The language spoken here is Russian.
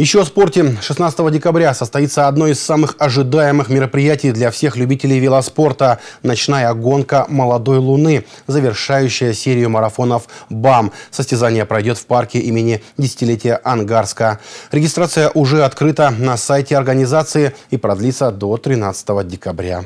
Еще о спорте. 16 декабря состоится одно из самых ожидаемых мероприятий для всех любителей велоспорта – ночная гонка «Молодой Луны», завершающая серию марафонов «БАМ». Состязание пройдет в парке имени Десятилетия Ангарска. Регистрация уже открыта на сайте организации и продлится до 13 декабря.